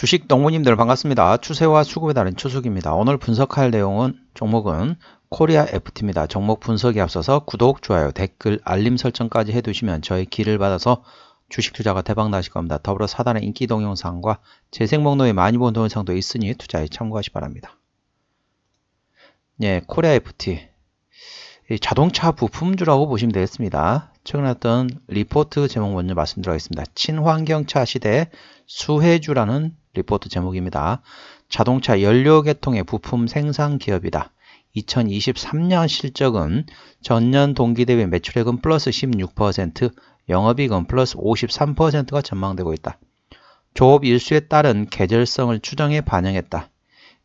주식 농부님들 반갑습니다. 추세와 수급에 따른 추석입니다. 오늘 분석할 내용은 종목은 코리아 FT입니다. 종목 분석에 앞서서 구독, 좋아요, 댓글, 알림 설정까지 해두시면 저의 길을 받아서 주식 투자가 대박 나실 겁니다. 더불어 사단의 인기 동영상과 재생 목록에 많이 본 동영상도 있으니 투자에 참고하시 바랍니다. 예, 코리아 FT 자동차 부품주라고 보시면 되겠습니다. 최근 에 어떤 리포트 제목 먼저 말씀드리겠습니다. 친환경차 시대 수혜주라는 리포트 제목입니다. 자동차 연료 계통의 부품 생산 기업이다. 2023년 실적은 전년 동기 대비 매출액은 플러스 16%, 영업이익은 플러스 53%가 전망되고 있다. 조업 일수에 따른 계절성을 추정해 반영했다.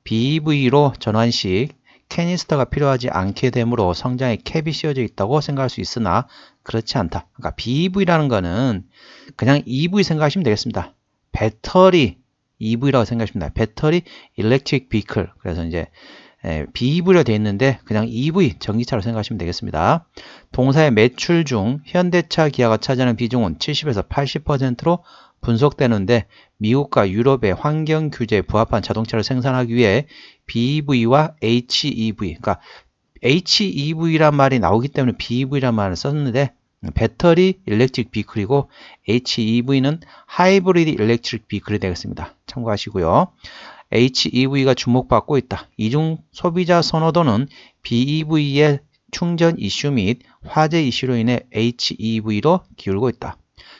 BEV로 전환식 캐니스터가 필요하지 않게 되므로 성장에 캡이 씌워져 있다고 생각할 수 있으나 그렇지 않다. 그러니까 BEV라는 거는 그냥 EV 생각하시면 되겠습니다. 배터리 EV라고 생각하시니다 배터리 electric vehicle. 그래서 이제 예, BEV로 되어 있는데 그냥 EV 전기차로 생각하시면 되겠습니다. 동사의 매출 중 현대차 기아가 차지하는 비중은 70에서 80%로 분석되는데 미국과 유럽의 환경 규제에 부합한 자동차를 생산하기 위해 BEV와 HEV, 그러니까 HEV란 말이 나오기 때문에 BEV란 말을 썼는데 배터리 일렉트릭 비클이고 HEV는 하이브리드 일렉트릭 비클이 되겠습니다. 참고하시고요. HEV가 주목받고 있다. 이중 소비자 선호도는 BEV의 충전 이슈 및 화재 이슈로 인해 HEV로 기울고 있다.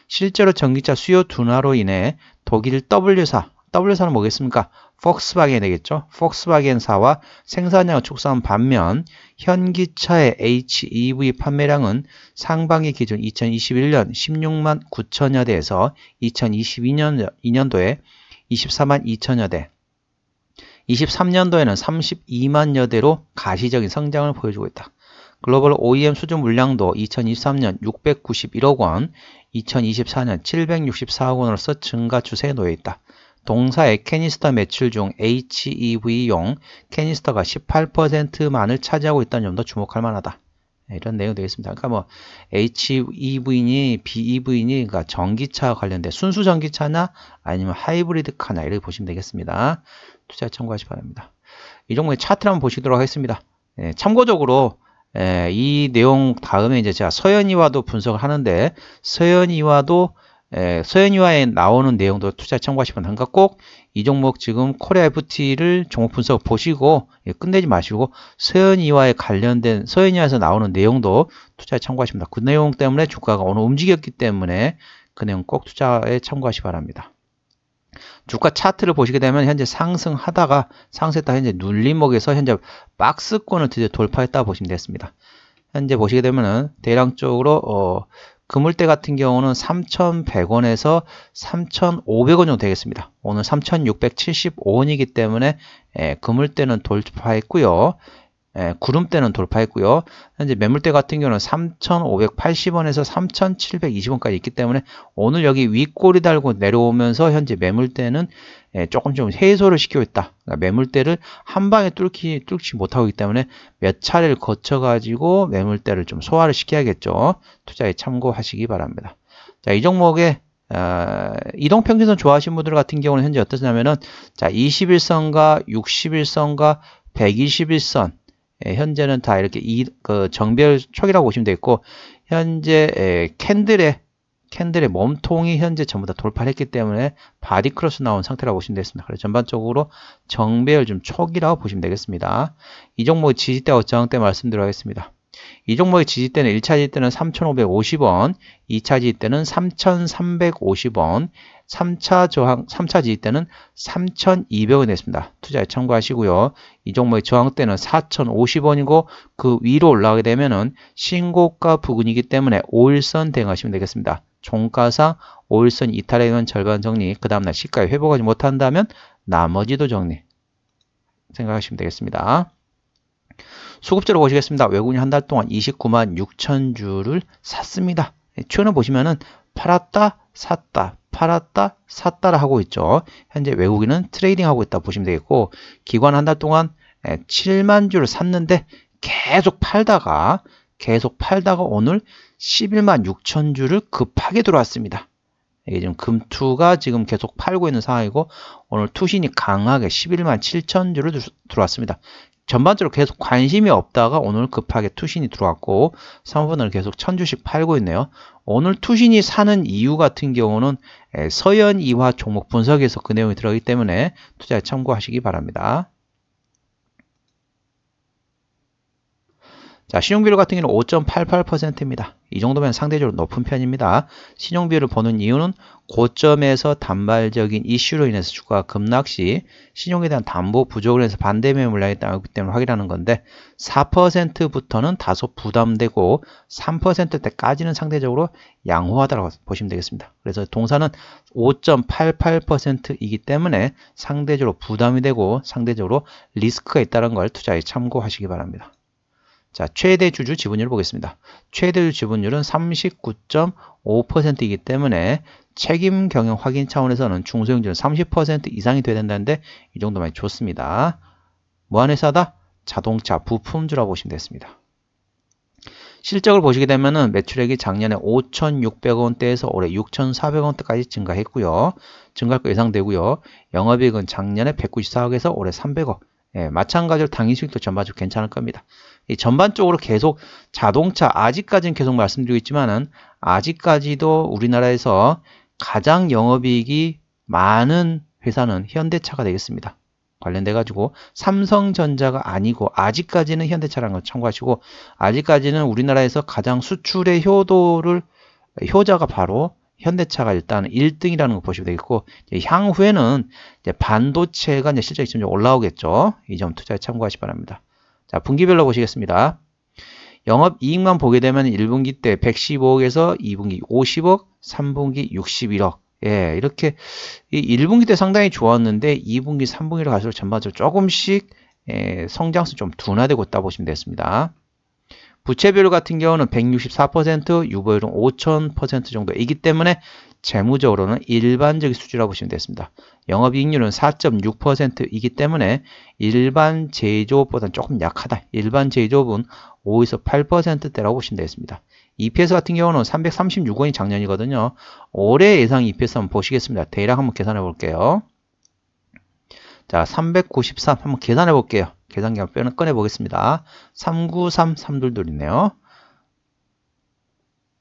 실제로 전기차 수요 둔화로 인해 독일 W사, W사는 뭐겠습니까? 폭스바겐 되겠죠. 폭스바겐사와 생산량을 축소한 반면 현기차의 HEV 판매량은 상반기 기준 2021년 16만 9천여 대에서 2022년 2년도에 24만 2천여 대, 23년도에는 32만여 대로 가시적인 성장을 보여주고 있다. 글로벌 OEM 수주 물량도 2023년 691억 원, 2024년 764억 원으로서 증가 추세에 놓여 있다. 동사의 캐니스터 매출 중 HEV용 캐니스터가 18%만을 차지하고 있다는 점도 주목할 만하다. 네, 이런 내용 되겠습니다. 그러니까 뭐 HEV니 BEV니 그러니까 전기차 관련된 순수 전기차나 아니면 하이브리드카나 이렇게 보시면 되겠습니다. 투자 참고하시 기 바랍니다. 이 종목의 차트를 한번 보시도록 하겠습니다. 네, 참고적으로 에, 예, 이 내용 다음에 이제 제가 서현이와도 분석을 하는데 서현이와도 에, 예, 서현이와에 나오는 내용도 투자 참고하시면 한가 꼭 이 종목 지금 코리아 FT를 종목 분석 보시고 예, 끝내지 마시고 서현이와에 관련된 서현이와에서 나오는 내용도 투자 참고하십니다. 그 내용 때문에 주가가 오늘 움직였기 때문에 그 내용 꼭 투자에 참고하시 바랍니다. 주가 차트를 보시게 되면 현재 상승하다가 상승했다 현재 눌림목에서 현재 박스권을 드디어 돌파했다 보시면 됐습니다 현재 보시게 되면은 대량 쪽으로 어, 금물대 같은 경우는 3,100원에서 3,500원 정도 되겠습니다. 오늘 3,675원이기 때문에 예, 금물대는 돌파했고요. 예, 구름대는 돌파했고요. 현재 매물대 같은 경우는 3,580원에서 3,720원까지 있기 때문에 오늘 여기 윗꼬리 달고 내려오면서 현재 매물대는 예, 조금 좀 해소를 시키고 있다. 그러니까 매물대를 한 방에 뚫기, 뚫지 못하기 고있 때문에 몇 차례를 거쳐가지고 매물대를 좀 소화를 시켜야겠죠. 투자에 참고하시기 바랍니다. 자, 이종목에 어, 이동평균선 좋아하시는 분들 같은 경우는 현재 어떠냐면은 자 21선과 61선과 121선 예, 현재는 다 이렇게 이, 그 정별 촉이라고 보시면 되겠고 현재 예, 캔들의 캔들의 몸통이 현재 전부 다돌파 했기 때문에 바디 크로스 나온 상태라고 보시면 되겠습니다. 그래서 전반적으로 정배열 좀 초기라고 보시면 되겠습니다. 이 종목 지지대와 저항대 말씀드리겠습니다. 이 종목의 지지대는 1차 지지대는 3,550원, 2차 지지대는 3,350원, 3차 저항, 3차 지지대는 3,200원이 됐습니다. 투자에 참고하시고요. 이 종목의 저항대는 4,050원이고 그 위로 올라가게 되면은 신고가 부근이기 때문에 5일선 대응하시면 되겠습니다. 종가상 5일선 이탈에 의한 절반 정리, 그 다음날 시가에 회복하지 못한다면 나머지도 정리 생각하시면 되겠습니다. 수급제로 보시겠습니다. 외국인이 한 달 동안 29만 6천 주를 샀습니다. 추현에 예, 보시면은 팔았다, 샀다, 팔았다, 샀다라 하고 있죠. 현재 외국인은 트레이딩하고 있다 보시면 되겠고 기관 한 달 동안 7만 예, 주를 샀는데 계속 팔다가 계속 팔다가 오늘 11만 6천 주를 급하게 들어왔습니다. 이게 지금 금투가 지금 계속 팔고 있는 상황이고 오늘 투신이 강하게 11만 7천 주를 들어왔습니다. 전반적으로 계속 관심이 없다가 오늘 급하게 투신이 들어왔고 3분을 계속 1000주씩 팔고 있네요. 오늘 투신이 사는 이유 같은 경우는 서현이화 종목 분석에서 그 내용이 들어가기 때문에 투자에 참고하시기 바랍니다. 자, 신용비율 같은 경우는 5.88%입니다. 이 정도면 상대적으로 높은 편입니다. 신용비율을 보는 이유는 고점에서 단발적인 이슈로 인해서 주가가 급락 시 신용에 대한 담보 부족으로 해서 반대 매물 이 나기 때문에 확인하는 건데 4%부터는 다소 부담되고 3%대까지는 상대적으로 양호하다고 보시면 되겠습니다. 그래서 동사는 5.88%이기 때문에 상대적으로 부담이 되고 상대적으로 리스크가 있다는 걸 투자에 참고하시기 바랍니다. 자, 최대 주주 지분율 보겠습니다. 최대 주주 지분율은 39.5%이기 때문에 책임 경영 확인 차원에서는 중소형주는 30% 이상이 돼야 된다는데 이 정도면 좋습니다. 뭐한 회사다? 자동차 부품주라고 보시면 됐습니다 실적을 보시게 되면은 매출액이 작년에 5,600원대에서 올해 6,400원대까지 증가했고요. 증가할 거 예상되고요. 영업이익은 작년에 194억에서 올해 300억, 예, 마찬가지로 당일수익도 전반적으로 괜찮을 겁니다. 이 전반적으로 계속 자동차 아직까지는 계속 말씀드리고 있지만은 아직까지도 우리나라에서 가장 영업이익이 많은 회사는 현대차가 되겠습니다. 관련돼 가지고 삼성전자가 아니고 아직까지는 현대차라는 걸 참고하시고 아직까지는 우리나라에서 가장 수출의 효도를 효자가 바로 현대차가 일단 1등이라는 거 보시면 되겠고 향후에는 이제 반도체가 이제 실적이 점점 올라오겠죠. 이 점 투자에 참고하시 기 바랍니다. 자, 분기별로 보시겠습니다. 영업이익만 보게 되면 1분기 때 115억에서 2분기 50억, 3분기 61억. 예, 이렇게 1분기 때 상당히 좋았는데 2분기, 3분기로 갈수록 전반적으로 조금씩 예, 성장수 좀 둔화되고 있다 보시면 되겠습니다. 부채 비율 같은 경우는 164%, 유보율은 5000% 정도이기 때문에 재무적으로는 일반적인 수준이라고 보시면 되겠습니다. 영업이익률은 4.6%이기 때문에 일반 제조업보다는 조금 약하다. 일반 제조업은 5에서 8%대라고 보시면 되겠습니다. EPS 같은 경우는 336원이 작년이거든요. 올해 예상 EPS 한번 보시겠습니다. 대략 한번 계산해 볼게요. 자, 393 한번 계산해 볼게요. 계산기를 꺼내 보겠습니다. 393322이네요.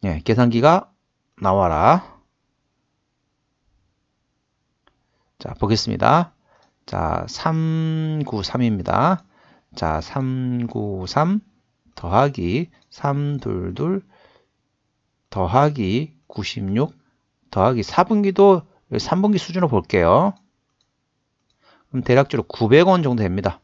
예, 계산기가 나와라. 자, 보겠습니다. 자, 393입니다. 자, 393 더하기 322 더하기 96 더하기 4분기도 3분기 수준으로 볼게요. 그럼 대략적으로 900원 정도 됩니다.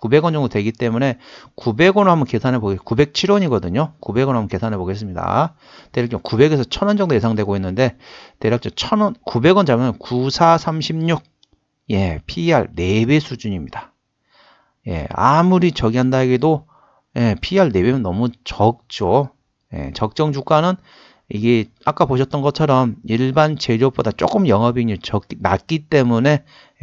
900원 예, 정도 되기 때문에 900원 한번 계산해 보겠 습니다 907원이거든요. 900원 한번 계산해 보겠습니다. 대략 900에서 1000원 정도 예상되고 있는데 대략 1000원 900원 잡으면 9436 예, p r 4배 수준입니다. 예, 아무리 저기 한다 해도 예, p r 4배면 너무 적죠. 예, 적정 주가는 이게 아까 보셨던 것처럼 일반 제조보다 조금 영업이익률 적, 낮기 때문에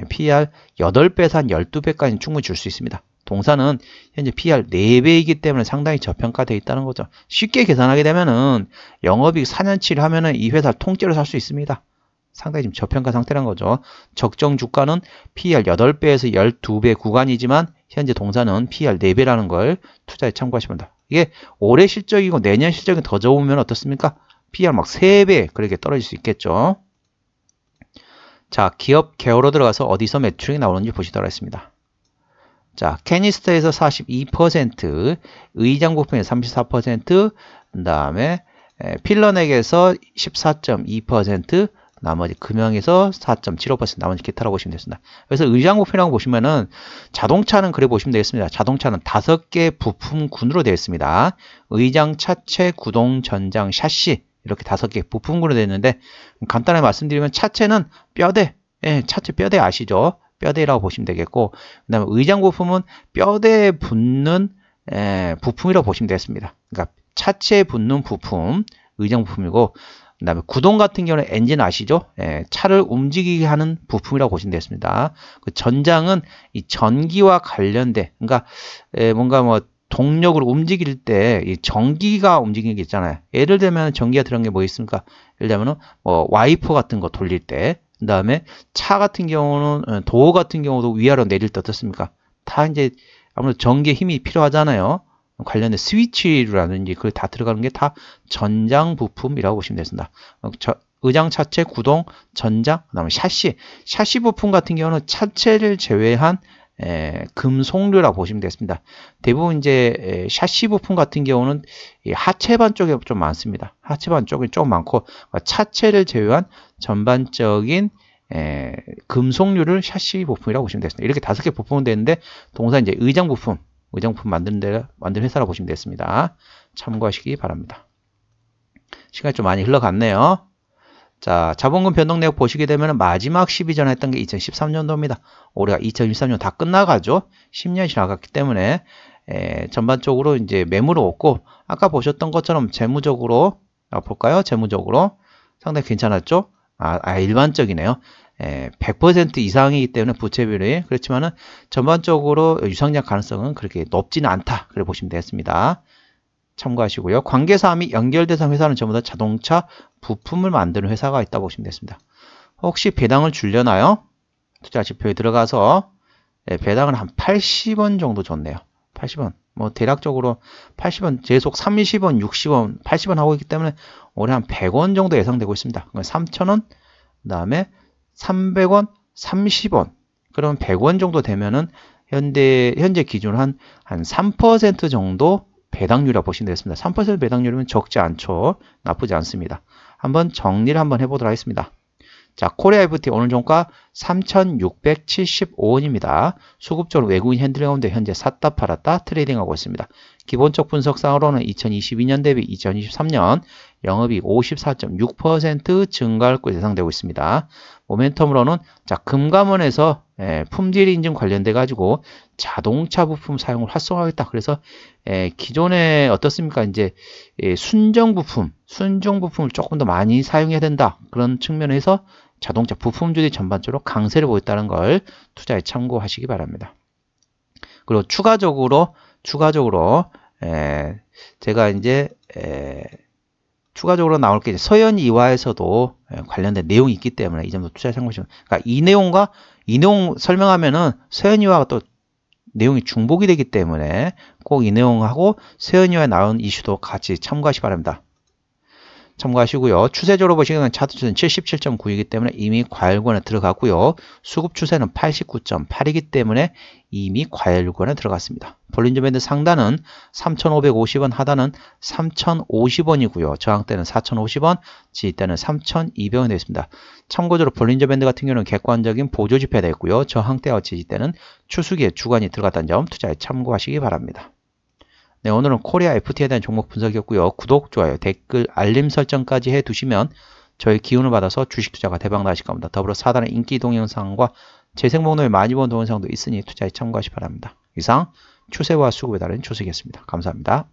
PR 8배에서 한 12배까지는 충분히 줄 수 있습니다. 동사는 현재 PR 4배이기 때문에 상당히 저평가되어 있다는 거죠. 쉽게 계산하게 되면은 영업이익 4년치를 하면은 이 회사를 통째로 살 수 있습니다. 상당히 지금 저평가 상태란 거죠. 적정 주가는 PR 8배에서 12배 구간이지만 현재 동사는 PR 4배라는 걸 투자에 참고하시면 됩니다. 이게 올해 실적이고 내년 실적이 더 좋으면 어떻습니까? PR 막 3배 그렇게 떨어질 수 있겠죠. 자, 기업 개요로 들어가서 어디서 매출이 나오는지 보시도록 하겠습니다. 자, 캐니스터에서 42%, 의장 부품에서 34%, 그 다음에 필러넥에서 14.2%, 나머지 금형에서 4.75% 나머지 기타라고 보시면 되겠습니다. 그래서 의장 부품이라고 보시면은 자동차는 그래 보시면 되겠습니다. 자동차는 5개 부품군으로 되어 있습니다. 의장, 차체, 구동, 전장, 샤시 이렇게 다섯 개 부품으로 되는데 간단하게 말씀드리면 차체는 뼈대 예, 차체 뼈대 아시죠? 뼈대라고 보시면 되겠고 그 다음에 의장 부품은 뼈대에 붙는 예, 부품이라고 보시면 되겠습니다. 그러니까 차체에 붙는 부품, 의장 부품이고 그 다음에 구동 같은 경우는 엔진 아시죠? 예, 차를 움직이게 하는 부품이라고 보시면 되겠습니다. 그 전장은 이 전기와 관련된, 그러니까 예, 뭔가 뭐 동력으로 움직일 때이 전기가 움직이는 게 있잖아요. 예를 들면 전기가 들어간 게 뭐 있습니까? 예를 들면 뭐 와이퍼 같은 거 돌릴 때, 그 다음에 차 같은 경우는 예, 도어 같은 경우도 위아래로 내릴 때 어떻습니까? 다 이제 아무래도 전기의 힘이 필요하잖아요. 관련된 스위치라든지 그걸다 들어가는 게 다 전장 부품이라고 보시면 되겠습니다. 어, 의장 차체 구동 전장 그다음에 샤시 샤시 부품 같은 경우는 차체를 제외한 에, 예, 금속류라 고 보시면 되겠습니다. 대부분 이제 샤시 예, 부품 같은 경우는 하체반 쪽에 좀 많습니다. 하체반 쪽이 좀 많고 그러니까 차체를 제외한 전반적인 에, 예, 금속류를 샤시 부품이라고 보시면 되겠습니다. 이렇게 다섯 개 부품은 되는데 동사 이제 의장 부품, 의장 부품 만드는 데 만든 회사라고 보시면 되겠습니다. 참고하시기 바랍니다. 시간이 좀 많이 흘러갔네요. 자, 자본금 변동 내역 보시게 되면 마지막 12전 했던 게 2013년도입니다. 올해가 2 0 1 3년다 끝나가죠. 10년이 지나갔기 때문에 에, 예, 전반적으로 이제 매물은 없고 아까 보셨던 것처럼 재무적으로 아, 볼까요? 재무적으로 상당히 괜찮았죠? 아, 아 일반적이네요. 에, 예, 100% 이상이기 때문에 부채 비율이 그렇지만은 전반적으로 유상약 가능성은 그렇게 높지는 않다. 그래 보시면 되겠습니다. 참고하시고요. 관계사 및 연결대상 회사는 전부 다 자동차 부품을 만드는 회사가 있다고 보시면 되겠습니다. 혹시 배당을 줄려나요? 투자 지표에 들어가서 네, 예, 배당을 한 80원 정도 줬네요. 80원. 뭐 대략적으로 80원, 재속 30원, 60원, 80원 하고 있기 때문에 올해 한 100원 정도 예상되고 있습니다. 3,000원, 그러니까 그다음에 300원, 30원. 그러면 100원 정도 되면은 현대 현재 기준 한한 3% 정도 배당률이라고 보시면 되겠습니다. 3% 배당률이면 적지 않죠. 나쁘지 않습니다. 한번 정리를 한번 해보도록 하겠습니다. 자, 코리아 FT 오늘 종가 3,675원입니다. 수급적으로 외국인 핸들링 가운데 현재 샀다 팔았다 트레이딩하고 있습니다. 기본적 분석상으로는 2022년 대비 2023년 영업이54.6% 증가할 것으로 예상되고 있습니다. 모멘텀으로는 자 금감원에서 예, 품질 인증 관련돼 가지고 자동차 부품 사용을 활성화하겠다. 그래서 예, 기존에 어떻습니까? 이제 예, 순정 부품, 순정 부품을 조금 더 많이 사용해야 된다. 그런 측면에서 자동차 부품주들이 전반적으로 강세를 보였다는 걸 투자에 참고하시기 바랍니다. 그리고 추가적으로 추가적으로 에, 예, 제가 이제 에, 예, 추가적으로 나올 게 서현 이화에서도 예, 관련된 내용이 있기 때문에 이 점도 투자해 참고시면 그러니까 이 내용과 이 내용 설명하면은 서현 이화가 또 내용이 중복이 되기 때문에 꼭 이 내용하고 서현 이화에 나온 이슈도 같이 참고하시 기 바랍니다. 참고하시고요. 추세적으로 보시면 차트 추세는 77.9이기 때문에 이미 과열권에 들어갔고요. 수급 추세는 89.8이기 때문에 이미 과열권에 들어갔습니다. 볼린저 밴드 상단은 3,550원, 하단은 3,050원이고요. 저항대는 4,050원, 지지대는 3,200원이 되어있습니다 참고적으로 볼린저 밴드 같은 경우는 객관적인 보조지표가 되고요. 어있 저항대와 지지대는 추수기에 주관이 들어갔다는 점 투자에 참고하시기 바랍니다. 네, 오늘은 코리아 FT에 대한 종목 분석이었고요. 구독, 좋아요, 댓글, 알림 설정까지 해두시면 저희 기운을 받아서 주식 투자가 대박 나실 겁니다. 더불어 사단의 인기 동영상과 재생 목록을 많이 본 동영상도 있으니 투자에 참고하시 기 바랍니다. 이상 추세와 수급에 달른초석이었습니다 감사합니다.